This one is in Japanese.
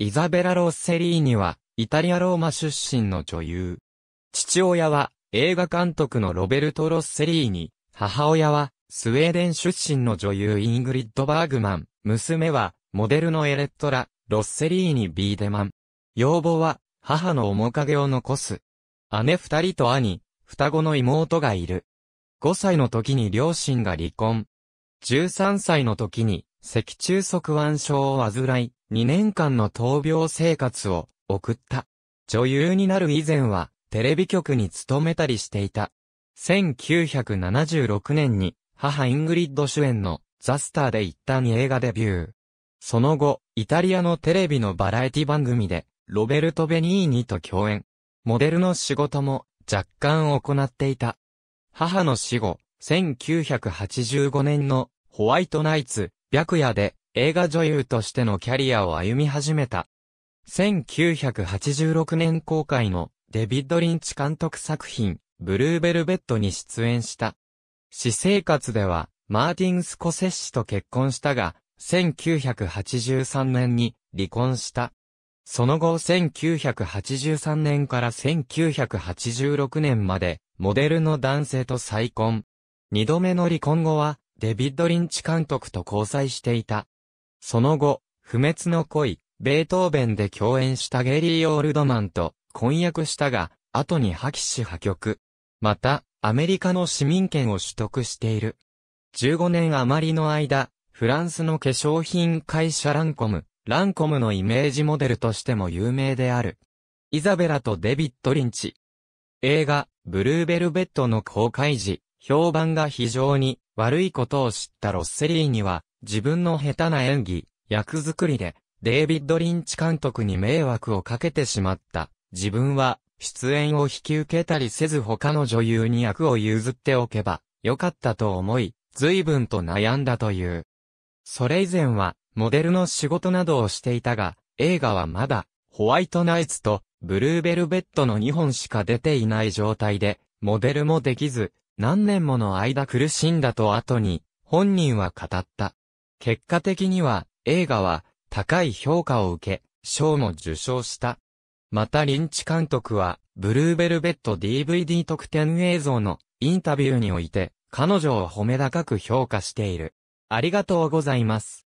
イザベラ・ロッセリーニは、イタリア・ローマ出身の女優。父親は、映画監督のロベルト・ロッセリーニ、母親は、スウェーデン出身の女優イングリッド・バーグマン、娘は、モデルのエレットラ、ロッセリーニ・ビーデマン。要望は、母の面影を残す。姉二人と兄、双子の妹がいる。5歳の時に両親が離婚。13歳の時に脊柱側腕症を患い、2年間の闘病生活を送った。女優になる以前は、テレビ局に勤めたりしていた。1976年に、母イングリッド主演のザ・スターで一旦映画デビュー。その後、イタリアのテレビのバラエティ番組で、ロベルト・ベニーニと共演。モデルの仕事も若干行っていた。母の死後、1985年のホワイトナイツ、白夜で映画女優としてのキャリアを歩み始めた。1986年公開のデビッド・リンチ監督作品、ブルーベルベットに出演した。私生活では、マーティン・スコセッシと結婚したが、1983年に離婚した。その後1983年から1986年まで、モデルの男性と再婚。二度目の離婚後は、デビッド・リンチ監督と交際していた。その後、不滅の恋、ベートーベンで共演したゲリー・オールドマンと婚約したが、後に破棄し破局。また、アメリカの市民権を取得している。15年余りの間、フランスの化粧品会社ランコム、ランコムのイメージモデルとしても有名である。イザベラとデビッド・リンチ。映画、ブルーベルベッドの公開時、評判が非常に悪いことを知ったロッセリーには、自分の下手な演技、役作りで、デイビッド・リンチ監督に迷惑をかけてしまった。自分は、出演を引き受けたりせず他の女優に役を譲っておけば、よかったと思い、随分と悩んだという。それ以前は、モデルの仕事などをしていたが、映画はまだ、ホワイトナイツと、ブルーベルベットの2本しか出ていない状態で、モデルもできず、何年もの間苦しんだと後に、本人は語った。結果的には、映画は、高い評価を受け、賞も受賞した。またリンチ監督は、ブルーベルベット DVD 特典映像のインタビューにおいて、彼女を褒め高く評価している。ありがとうございます。